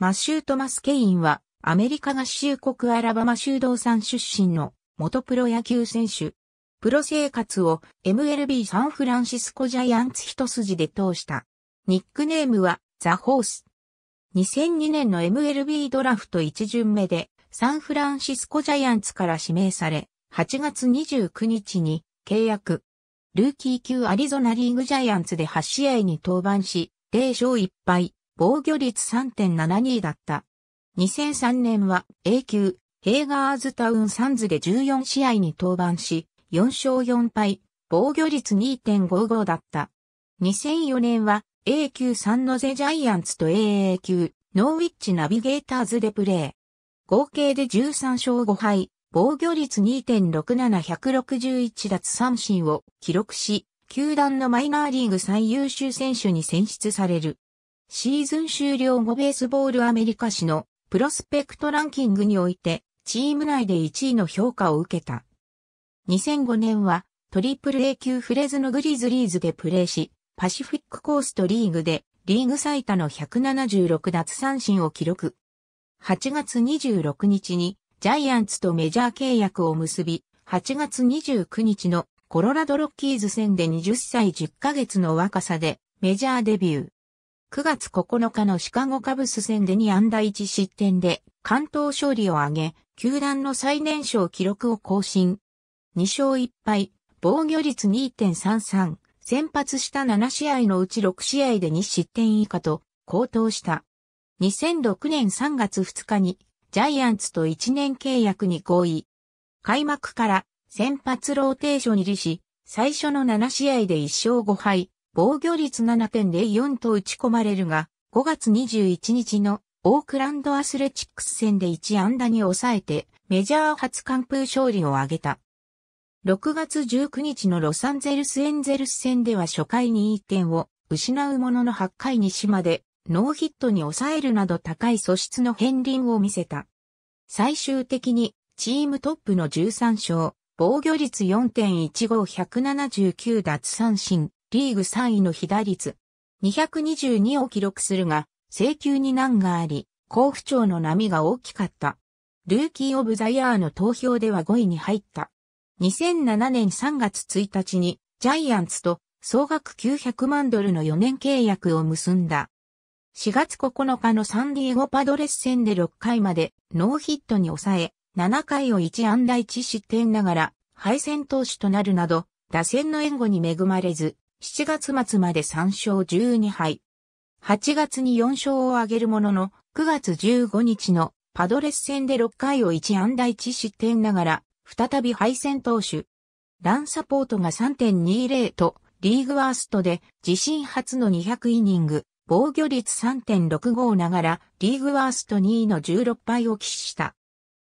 マシュー・トマス・ケインは、アメリカ合衆国アラバマ州道産出身の元プロ野球選手。プロ生活を MLB サンフランシスコジャイアンツ一筋で通した。ニックネームはザ・ホース。2002年の MLB ドラフト1巡目でサンフランシスコジャイアンツから指名され、8月29日に契約。ルーキー級アリゾナリーグジャイアンツで8試合に登板し、0勝1敗、防御率3.72だった。2003年は A 級、ヘーガーズタウンサンズで14試合に登板し、4勝4敗、防御率2.55だった。2004年は A 級サンノゼジャイアンツと AA 級、ノーウィッチナビゲーターズでプレー。合計で13勝5敗、防御率2 6 7 6 1奪三振を記録し、球団のマイナーリーグ最優秀選手に選出される。シーズン終了後ベースボールアメリカ史のプロスペクトランキングにおいてチーム内で1位の評価を受けた。2005年はトリプル A 級フレズのグリズリーズでプレーし、パシフィックコーストリーグでリーグ最多の176奪三振を記録。8月26日にジャイアンツとメジャー契約を結び、8月29日のコロラドロッキーズ戦で20歳10ヶ月の若さでメジャーデビュー。9月9日のシカゴカブス戦で2安打1失点で関東勝利を挙げ、球団の最年少記録を更新。2勝1敗、防御率2.33、先発した7試合のうち6試合で2失点以下と高騰した。2006年3月2日にジャイアンツと1年契約に合意。開幕から先発ローテーション入りし、最初の7試合で1勝5敗、防御率7.04と打ち込まれるが、5月21日のオークランドアスレチックス戦で1安打に抑えて、メジャー初完封勝利を挙げた。6月19日のロサンゼルスエンゼルス戦では初回に1点を失うものの8回に島でノーヒットに抑えるなど高い素質の片鱗を見せた。最終的にチームトップの13勝、防御率4.15179奪三振、リーグ3位の被打率、222を記録するが、請求に難があり、交付調の波が大きかった。ルーキー・オブ・ザ・ヤーの投票では5位に入った。2007年3月1日に、ジャイアンツと総額900万ドルの4年契約を結んだ。4月9日のサンディエゴパドレス戦で6回までノーヒットに抑え、7回を1安打1失点ながら敗戦投手となるなど、打線の援護に恵まれず、7月末まで3勝12敗。8月に4勝を挙げるものの、9月15日のパドレス戦で6回を1安打1失点ながら、再び敗戦投手。ランサポートが3.20と、リーグワーストで自身初の200イニング、防御率3.65ながら、リーグワースト2位の16敗を喫した。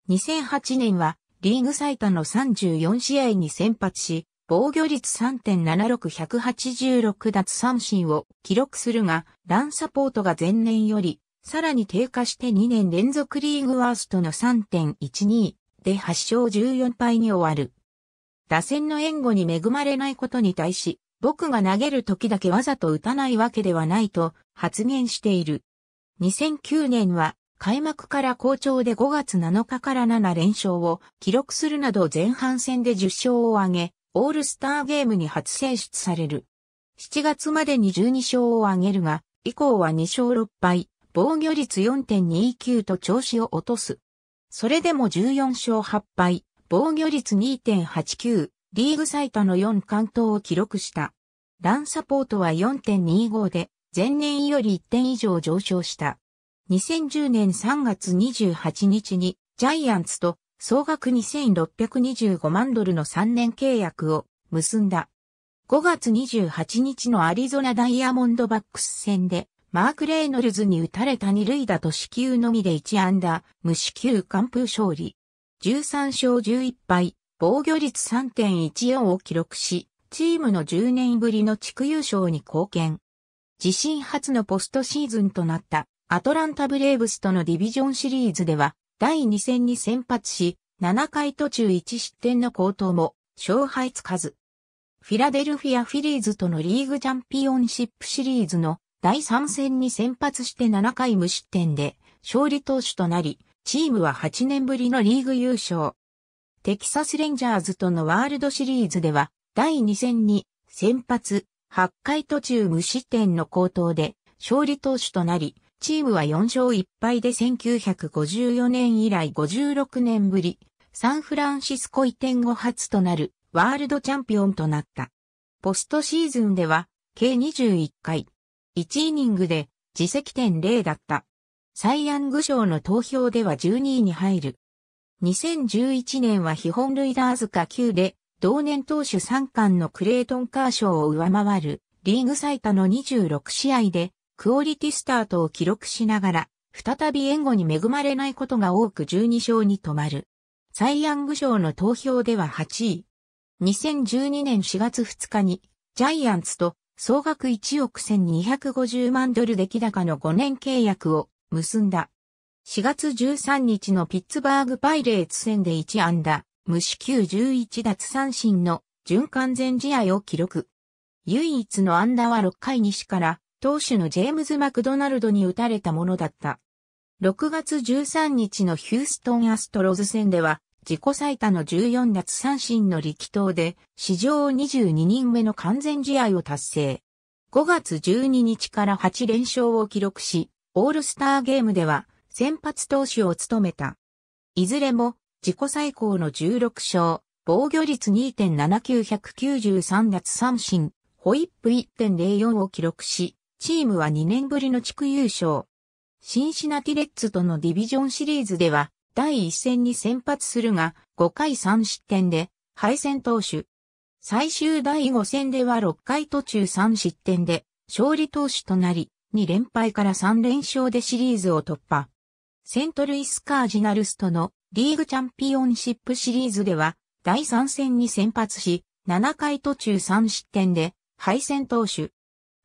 2008年は、リーグ最多の34試合に先発し、防御率3.76186奪三振を記録するが、ランサポートが前年より、さらに低下して2年連続リーグワーストの3.12で8勝14敗に終わる。打線の援護に恵まれないことに対し、僕が投げる時だけわざと打たないわけではないと発言している。2009年は開幕から好調で5月7日から7連勝を記録するなど前半戦で10勝を挙げ、オールスターゲームに初選出される。7月までに12勝を挙げるが、以降は2勝6敗、防御率4.29と調子を落とす。それでも14勝8敗、防御率2.89、リーグ最多の4関東を記録した。ランサポートは4.25で、前年より1点以上上昇した。2010年3月28日に、ジャイアンツと総額2625万ドルの3年契約を結んだ。5月28日のアリゾナダイヤモンドバックス戦で、マーク・レイノルズに打たれた二塁打と死球のみで1安打、無死球完封勝利。13勝11敗、防御率3.14を記録し、チームの10年ぶりの地区優勝に貢献。自身初のポストシーズンとなったアトランタブレーブスとのディビジョンシリーズでは第2戦に先発し、7回途中1失点の高騰も勝敗つかず。フィラデルフィア・フィリーズとのリーグチャンピオンシップシリーズの第3戦に先発して7回無失点で勝利投手となり、チームは8年ぶりのリーグ優勝。テキサスレンジャーズとのワールドシリーズでは第2戦に先発8回途中無失点の高騰で勝利投手となり、チームは4勝1敗で1954年以来56年ぶり、サンフランシスコ移転後初となるワールドチャンピオンとなった。ポストシーズンでは、計21回、1イニングで自責点0だった。サイ・ヤング賞の投票では12位に入る。2011年は基本ルイダーズか9で、同年投手3冠のクレイトン・カーショーを上回る、リーグ最多の26試合でクオリティスタートを記録しながら、再び援護に恵まれないことが多く12勝に止まる。サイ・ヤング賞の投票では8位。2012年4月2日に、ジャイアンツと総額1億1250万ドル出来高の5年契約を結んだ。4月13日のピッツバーグパイレーツ戦で1安打、無四球11奪三振の準完全試合を記録。唯一の安打は6回西から当主のジェームズ・マクドナルドに打たれたものだった。6月13日のヒューストン・アストロズ戦では、自己最多の14奪三振の力投で、史上22人目の完全試合を達成。5月12日から8連勝を記録し、オールスターゲームでは、先発投手を務めた。いずれも、自己最高の16勝、防御率2.79193奪三振、ホイップ1.04を記録し、チームは2年ぶりの地区優勝。シンシナティレッツとのディビジョンシリーズでは、第1戦に先発するが、5回3失点で、敗戦投手。最終第5戦では6回途中3失点で、勝利投手となり、2連敗から3連勝でシリーズを突破。セントルイスカージナルスとのリーグチャンピオンシップシリーズでは、第3戦に先発し、7回途中3失点で、敗戦投手。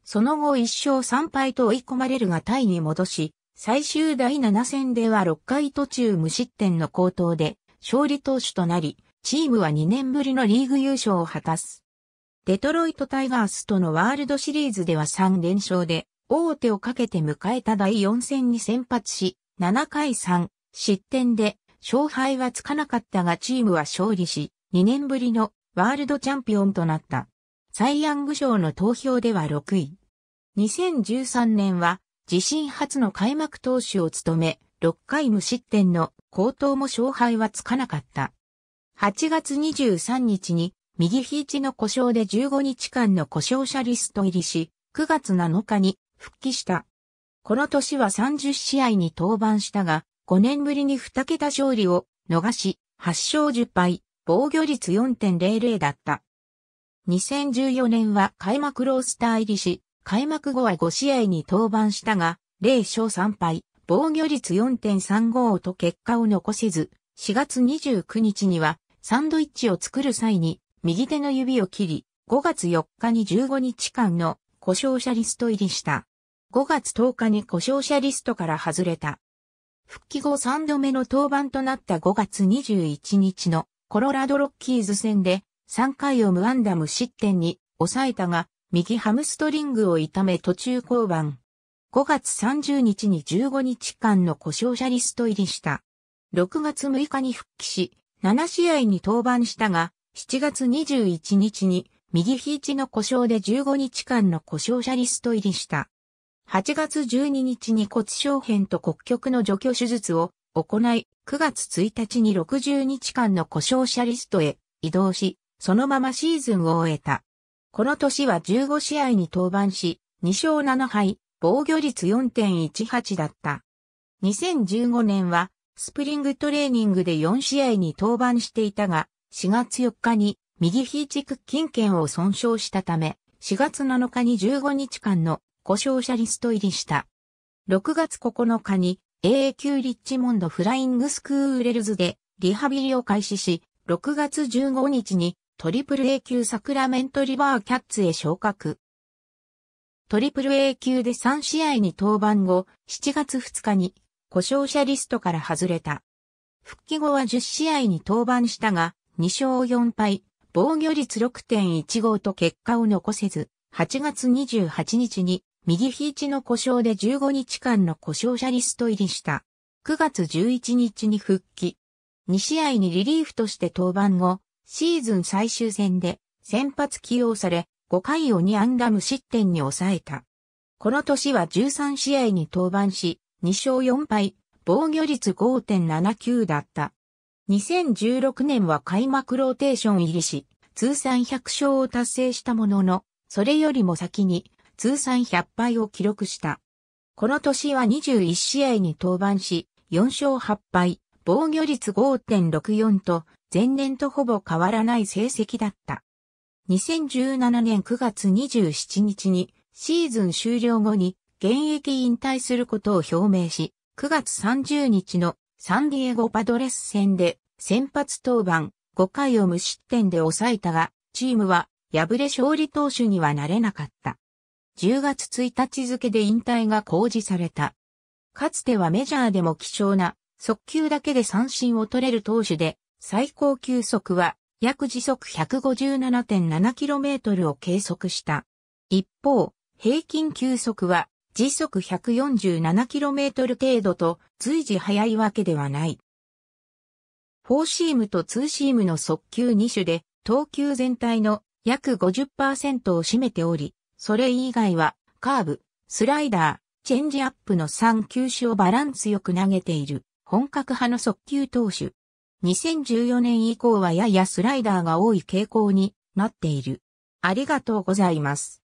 その後1勝3敗と追い込まれるがタイに戻し、最終第7戦では6回途中無失点の好投で勝利投手となり、チームは2年ぶりのリーグ優勝を果たす。デトロイトタイガースとのワールドシリーズでは3連勝で、大手をかけて迎えた第4戦に先発し、7回3失点で勝敗はつかなかったがチームは勝利し、2年ぶりのワールドチャンピオンとなった。サイ・ヤング賞の投票では6位。2013年は自身初の開幕投手を務め、6回無失点の高騰も勝敗はつかなかった。8月23日に右肘の故障で15日間の故障者リスト入りし、9月7日に復帰した。この年は30試合に登板したが、5年ぶりに2桁勝利を逃し、8勝10敗、防御率4.00だった。2014年は開幕ロースター入りし、開幕後は5試合に登板したが、0勝3敗、防御率4.35と結果を残せず、4月29日にはサンドイッチを作る際に右手の指を切り、5月4日に15日間の故障者リスト入りした。5月10日に故障者リストから外れた。復帰後3度目の登板となった5月21日のコロラドロッキーズ戦で3回を無安打無失点に抑えたが、右ハムストリングを痛め途中降板。5月30日に15日間の故障者リスト入りした。6月6日に復帰し、7試合に登板したが、7月21日に右肘の故障で15日間の故障者リスト入りした。8月12日に骨小片と骨極の除去手術を行い、9月1日に60日間の故障者リストへ移動し、そのままシーズンを終えた。この年は15試合に登板し、2勝7敗、防御率4.18だった。2015年は、スプリングトレーニングで4試合に登板していたが、4月4日に右肘軸筋腱を損傷したため、4月7日に15日間の故障者リスト入りした。6月9日に AA 級リッチモンドフライングスクーレルズでリハビリを開始し、6月15日にトリプル A 級サクラメントリバーキャッツへ昇格。トリプル A 級で3試合に登板後、7月2日に故障者リストから外れた。復帰後は10試合に登板したが、2勝4敗、防御率6.15と結果を残せず、8月28日に右肘の故障で15日間の故障者リスト入りした。9月11日に復帰。2試合にリリーフとして登板後、シーズン最終戦で先発起用され、5回を2安打無失点に抑えた。この年は13試合に登板し、2勝4敗、防御率5.79だった。2016年は開幕ローテーション入りし、通算100勝を達成したものの、それよりも先に通算100敗を記録した。この年は21試合に登板し、4勝8敗、防御率5.64と前年とほぼ変わらない成績だった。2017年9月27日にシーズン終了後に現役引退することを表明し、9月30日のサンディエゴパドレス戦で先発登板5回を無失点で抑えたが、チームは敗れ勝利投手にはなれなかった。10月1日付で引退が公示された。かつてはメジャーでも貴重な速球だけで三振を取れる投手で最高球速は約時速 157.7km を計測した。一方、平均球速は時速 147km 程度と随時速いわけではない。フォーシームとツーシームの速球2種で、投球全体の約50%を占めており、それ以外はカーブ、スライダー、チェンジアップの3球種をバランスよく投げている本格派の速球投手。2014年以降はややスライダーが多い傾向になっている。ありがとうございます。